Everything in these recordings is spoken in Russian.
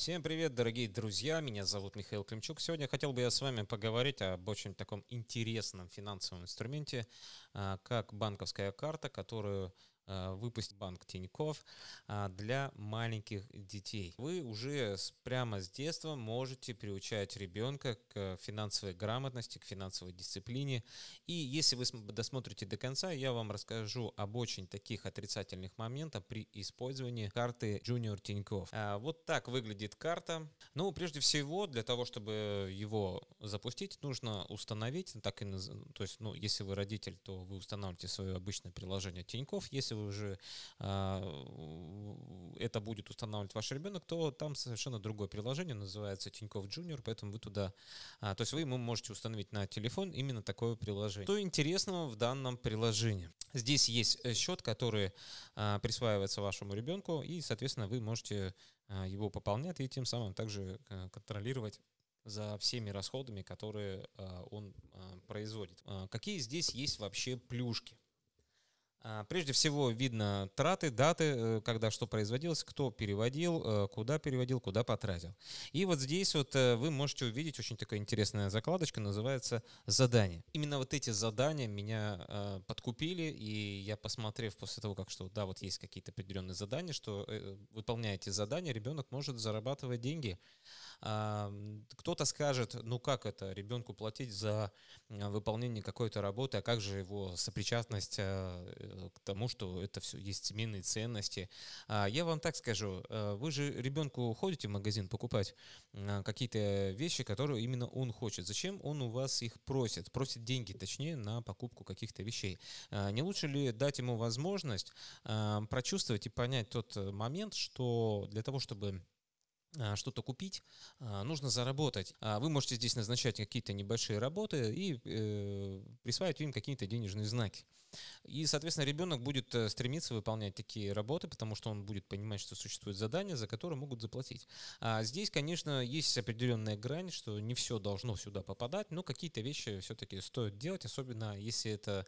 Всем привет, дорогие друзья! Меня зовут Михаил Климчук. Сегодня хотел бы я с вами поговорить об очень таком интересном финансовом инструменте, а, как банковская карта, которую Э, выпустить банк Тиньков а, для маленьких детей. Вы уже прямо с детства можете приучать ребенка к финансовой грамотности, к финансовой дисциплине. И если вы досмотрите до конца, я вам расскажу об очень таких отрицательных моментах при использовании карты Junior Тиньков. А, вот так выглядит карта. Ну, прежде всего, для того, чтобы его запустить, нужно установить, так и, то есть, ну, если вы родитель, то вы устанавливаете свое обычное приложение Тиньков. Если вы уже а, это будет устанавливать ваш ребенок, то там совершенно другое приложение, называется Тинькофф Junior, поэтому вы туда, а, то есть вы ему можете установить на телефон именно такое приложение. Что интересного в данном приложении? Здесь есть э, счет, который а, присваивается вашему ребенку, и, соответственно, вы можете его пополнять и тем самым также э, контролировать за всеми расходами, которые он производит. Какие здесь есть вообще плюшки? А, прежде всего видно траты, даты, э, когда что производилось, кто переводил, э, куда переводил, куда потратил. И вот здесь вот э, вы можете увидеть очень такая интересная закладочка, называется «Задание». Именно вот эти задания меня подкупили, и я, посмотрев после того, как что, да, вот есть какие-то определенные задания, что выполняете задания, ребенок может зарабатывать деньги. Кто-то скажет, ну как это, ребенку платить за э, выполнение какой-то работы, а как же его сопричастность э, к тому, что это все есть семейные ценности. А я вам так скажу, э, вы же ребенку ходите в магазин покупать какие-то вещи, которые именно он хочет. Зачем он у вас их просит? Просит деньги, точнее, на покупку каких-то вещей. А не лучше ли дать ему возможность прочувствовать и понять тот момент, что для того, чтобы а, что-то купить, а, нужно заработать. А вы можете здесь назначать какие-то небольшие работы и э, присваивать им какие-то денежные знаки. И, соответственно, ребенок будет э, стремиться выполнять такие работы, потому что он будет понимать, что существует задание, за которое могут заплатить. А здесь, конечно, есть определенная грань, что не все должно сюда попадать, но какие-то вещи все-таки стоит делать, особенно если это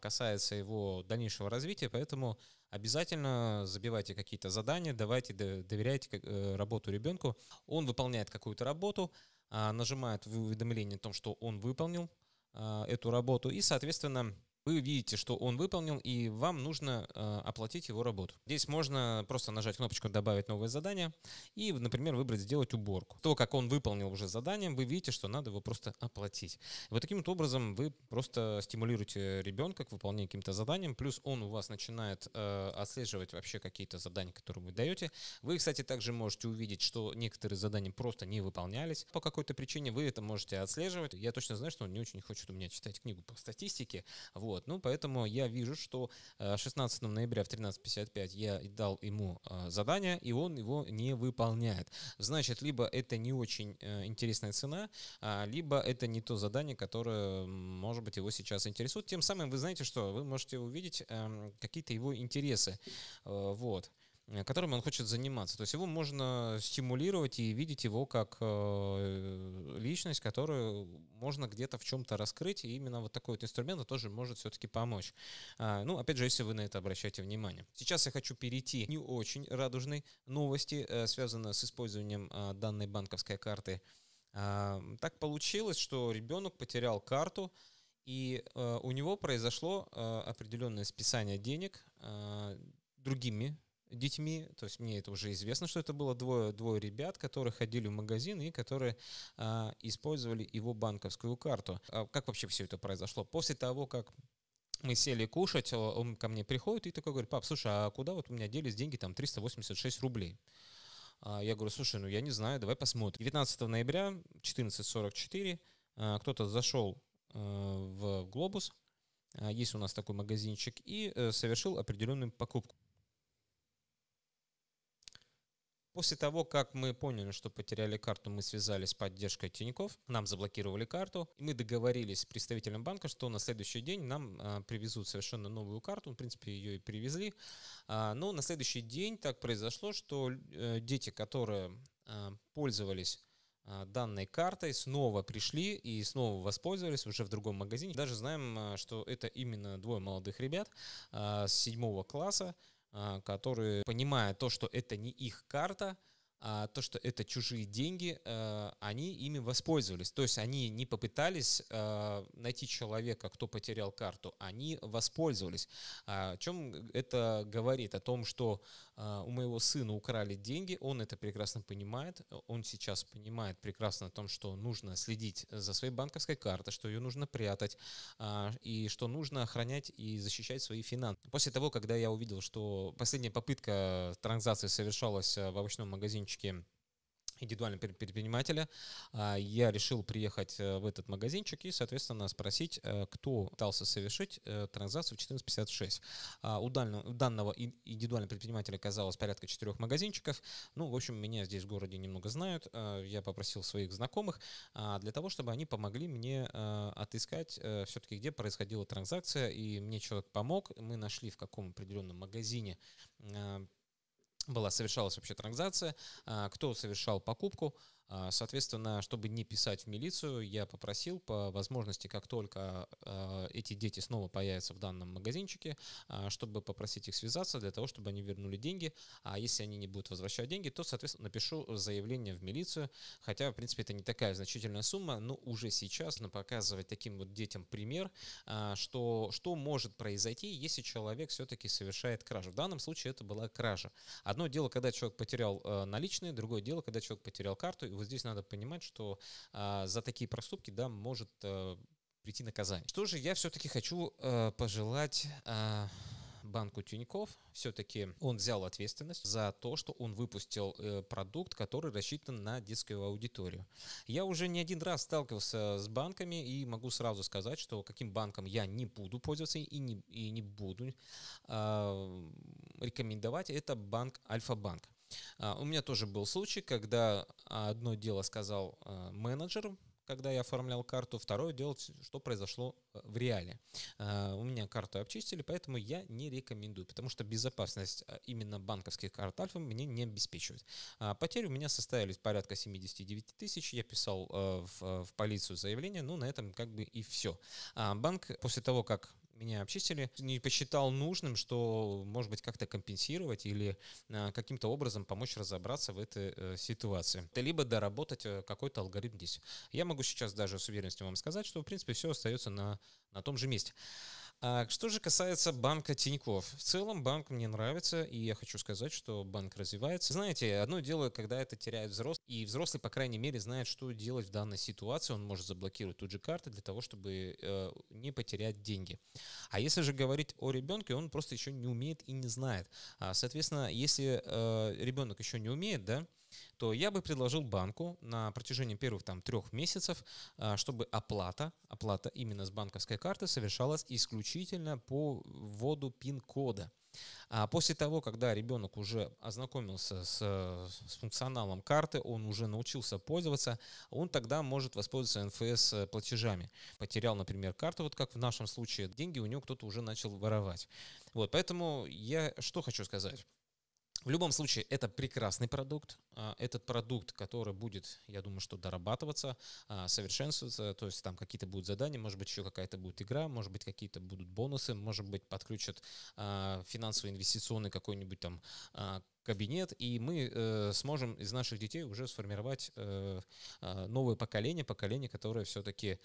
касается его дальнейшего развития. Поэтому Обязательно забивайте какие-то задания, давайте, доверяйте э, работу ребенку. Он выполняет какую-то работу, а, нажимает уведомление о том, что он выполнил а, эту работу, и, соответственно, вы видите, что он выполнил, и вам нужно э, оплатить его работу. Здесь можно просто нажать кнопочку «Добавить новое задание» и, например, выбрать «Сделать уборку». То, как он выполнил уже задание, вы видите, что надо его просто оплатить. вот таким вот образом вы просто стимулируете ребенка к выполнению каким-то заданием, плюс он у вас начинает э, отслеживать вообще какие-то задания, которые вы даете. Вы, кстати, также можете увидеть, что некоторые задания просто не выполнялись. По какой-то причине вы это можете отслеживать. Я точно знаю, что он не очень хочет у меня читать книгу по статистике. Вот вот, ну, поэтому я вижу, что 16 э, ноября в 13.55 я дал ему э, задание, и он его не выполняет. Значит, либо это не очень э, интересная цена, а, либо это не то задание, которое, может быть, его сейчас интересует. Тем самым вы знаете, что вы можете увидеть эм, какие-то его интересы. Вот. Э, которым он хочет заниматься. То есть его можно стимулировать и видеть его как э, личность, которую можно где-то в чем-то раскрыть, и именно вот такой вот инструмент тоже может все-таки помочь. А, ну, опять же, если вы на это обращаете внимание. Сейчас я хочу перейти не очень радужной новости, э, связанной с использованием а, данной банковской карты. А, так получилось, что ребенок потерял карту, и у него произошло определенное списание денег другими детьми, то есть мне это уже известно, что это было двое, двое ребят, которые ходили в магазин и которые а, использовали его банковскую карту. А как вообще все это произошло? После того, как мы сели кушать, он ко мне приходит и такой говорит, пап, слушай, а куда вот у меня делись деньги, там 386 рублей? А я говорю, слушай, ну я не знаю, давай посмотрим. 19 ноября 14.44 а, кто-то зашел а, в «Глобус», а, есть у нас такой магазинчик, и э, совершил определенную покупку. После того, как мы поняли, что потеряли карту, мы связались с поддержкой Тиньков, нам заблокировали карту, и мы договорились с представителем банка, что на следующий день нам а, привезут совершенно новую карту, в принципе, ее и привезли. А, но на следующий день так произошло, что э, дети, которые э, пользовались а, данной картой, снова пришли и снова воспользовались уже в другом магазине. Даже знаем, а, что это именно двое молодых ребят с седьмого класса, а, которые, понимая то, что это не их карта, а, то, что это чужие деньги, а, они ими воспользовались. То есть они не попытались а, найти человека, кто потерял карту, они воспользовались. А, о чем это говорит? О том, что а, у моего сына украли деньги, он это прекрасно понимает, он сейчас понимает прекрасно о том, что нужно следить за своей банковской картой, что ее нужно прятать, а, и что нужно охранять и защищать свои финансы. После того, когда я увидел, что последняя попытка транзакции совершалась в овощном магазине точки индивидуального предпринимателя, а, я решил приехать э, в этот магазинчик и, соответственно, спросить, э, кто пытался совершить э, транзакцию в 1456. А, у данного индивидуального предпринимателя оказалось порядка четырех магазинчиков. Ну, в общем, меня здесь в городе немного знают. Я попросил своих знакомых а, для того, чтобы они помогли мне отыскать все-таки, где происходила транзакция. И мне человек помог. Мы нашли в каком определенном магазине была совершалась вообще транзакция, а, кто совершал покупку, а, соответственно, чтобы не писать в милицию, я попросил по возможности, как только а, эти дети снова появятся в данном магазинчике, а, чтобы попросить их связаться для того, чтобы они вернули деньги. А если они не будут возвращать деньги, то, соответственно, напишу заявление в милицию. Хотя, в принципе, это не такая значительная сумма, но уже сейчас на показывать таким вот детям пример, что, что может произойти, если человек все-таки совершает кражу. В данном случае это была кража. Одно дело, когда человек потерял э, наличные, другое дело, когда человек потерял карту, и вот здесь надо понимать, что э, за такие проступки, да, может э, прийти наказание. Что же я все-таки хочу э, пожелать... Э, банку Тиньков все-таки он взял ответственность за то, что он выпустил э, продукт, который рассчитан на детскую аудиторию. Я уже не один раз сталкивался с банками и могу сразу сказать, что каким банком я не буду пользоваться и не, и не буду э, рекомендовать, это банк Альфа-банк. А, у меня тоже был случай, когда одно дело сказал а, менеджер, когда я оформлял карту, второе дело, что произошло э, в реале. А, у меня карту обчистили, поэтому я не рекомендую, потому что безопасность именно банковских карт Альфа мне не обеспечивает. Потери у меня составили порядка 79 тысяч, я писал э, в, э, в полицию заявление, ну на этом как бы и все. Банк после того, как меня обчистили, не посчитал нужным, что, может быть, как-то компенсировать или а, каким-то образом помочь разобраться в этой э, ситуации. Либо доработать э, какой-то алгоритм здесь. Я могу сейчас даже с уверенностью вам сказать, что, в принципе, все остается на, на том же месте. А что же касается банка Тиньков. В целом банк мне нравится, и я хочу сказать, что банк развивается. Знаете, одно дело, когда это теряет взрослый, и взрослый, по крайней мере, знает, что делать в данной ситуации. Он может заблокировать тут же карты для того, чтобы э, не потерять деньги. А если же говорить о ребенке, он просто еще не умеет и не знает. А, соответственно, если э, ребенок еще не умеет, да, то я бы предложил банку на протяжении первых там трех месяцев, а, чтобы оплата, оплата именно с банковской карты совершалась исключительно по вводу пин-кода. А после того, когда ребенок уже ознакомился с, с функционалом карты, он уже научился пользоваться, он тогда может воспользоваться НФС э, платежами. Потерял, например, карту, вот как в нашем случае, деньги у него кто-то уже начал воровать. Вот, поэтому я что хочу сказать. В любом случае, это прекрасный продукт, а, этот продукт, который будет, я думаю, что дорабатываться, а, совершенствоваться, то есть там какие-то будут задания, может быть, еще какая-то будет игра, может быть, какие-то будут бонусы, может быть, подключат а, финансовый инвестиционный какой-нибудь там кабинет, и мы э, сможем из наших детей уже сформировать э, новое поколение, поколение, которое все-таки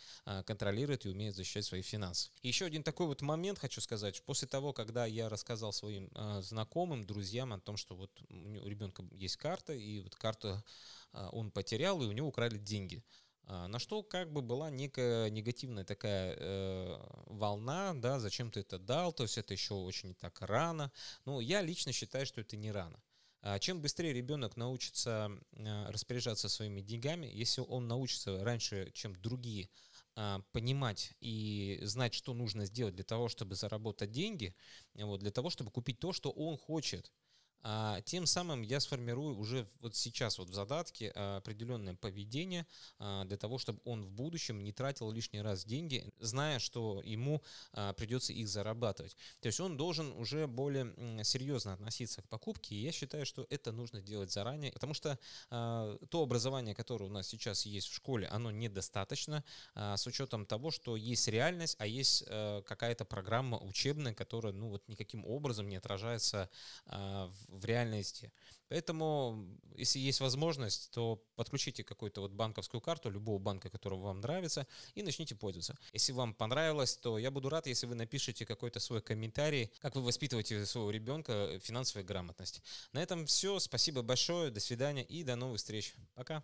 контролирует и умеет защищать свои финансы. еще один такой вот момент хочу сказать, после того, когда я рассказал своим знакомым, друзьям о том, что вот у ребенка есть карта, и вот карту а, он потерял, и у него украли деньги. А, на что как бы была некая негативная такая э, волна, да, зачем ты это дал, то есть это еще очень так рано. Но ну, я лично считаю, что это не рано. А, чем быстрее ребенок научится распоряжаться своими деньгами, если он научится раньше, чем другие, понимать и знать, что нужно сделать для того, чтобы заработать деньги, вот, для того, чтобы купить то, что он хочет – а, тем самым я сформирую уже вот сейчас вот в задатке а, определенное поведение а, для того, чтобы он в будущем не тратил лишний раз деньги, зная, что ему придется их зарабатывать. То есть он должен уже более серьезно относиться к покупке, и я считаю, что это нужно делать заранее, потому что то образование, которое у нас сейчас есть в школе, оно недостаточно с учетом того, что есть реальность, а есть какая-то программа учебная, которая ну вот никаким образом не отражается в в реальности. Поэтому, если есть возможность, то подключите какую-то вот банковскую карту любого банка, который вам нравится, и начните пользоваться. Если вам понравилось, то я буду рад, если вы напишите какой-то свой комментарий, как вы воспитываете своего ребенка финансовой грамотности. На этом все. Спасибо большое. До свидания и до новых встреч. Пока.